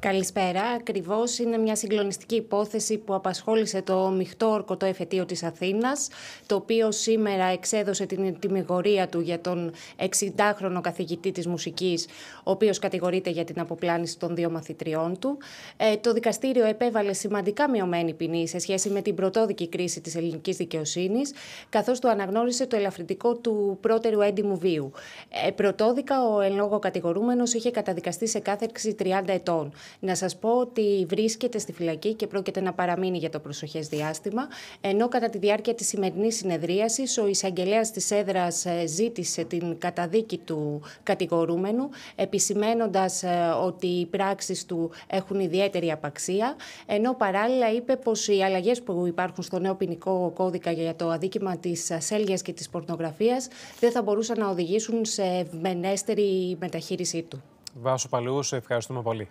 Καλησπέρα. Ακριβώς είναι μια συγκλονιστική υπόθεση που απασχόλησε το μειχτό το εφετείο της Αθήνας, το οποίο σήμερα εξέδωσε την τιμιγορία του για τον 60χρονο καθηγητή της μουσικής, ο οποίος κατηγορείται για την αποπλάνηση των δύο μαθητριών του. Ε, το δικαστήριο επέβαλε σημαντικά μειωμένη ποινή σε σχέση με την πρωτόδικη κρίση της ελληνικής δικαιοσύνης, καθώς του αναγνώρισε το ελαφρυντικό του πρώτερου έντιμου βίου. Ε, πρωτόδικα, ο εν λόγω κατηγορούμενος είχε καταδικαστεί σε κάθερξη 30 ετών. Να σας πω ότι βρίσκεται στη φυλακή και πρόκειται να παραμείνει για το προσοχές διάστημα, ενώ κατά τη διάρκεια της σημερινής συνεδρίασης ο εισαγγελέας της έδρας ε, ζήτησε την καταδίκη του κατηγορούμενου, επισημένοντας ε, ότι οι πράξεις του έχουν ιδιαίτερη απαξία, ενώ παράλληλα είπε πως οι αλλαγές που υπάρχουν στο νέο ποινικό κώδικα για το αδίκημα της ασέλγειας και της πορνογραφίας δεν θα μπορούσαν να οδηγήσουν σε ευμενέστερη μεταχείρισή του. Βάσο Παλαιού, ευχαριστούμε πολύ.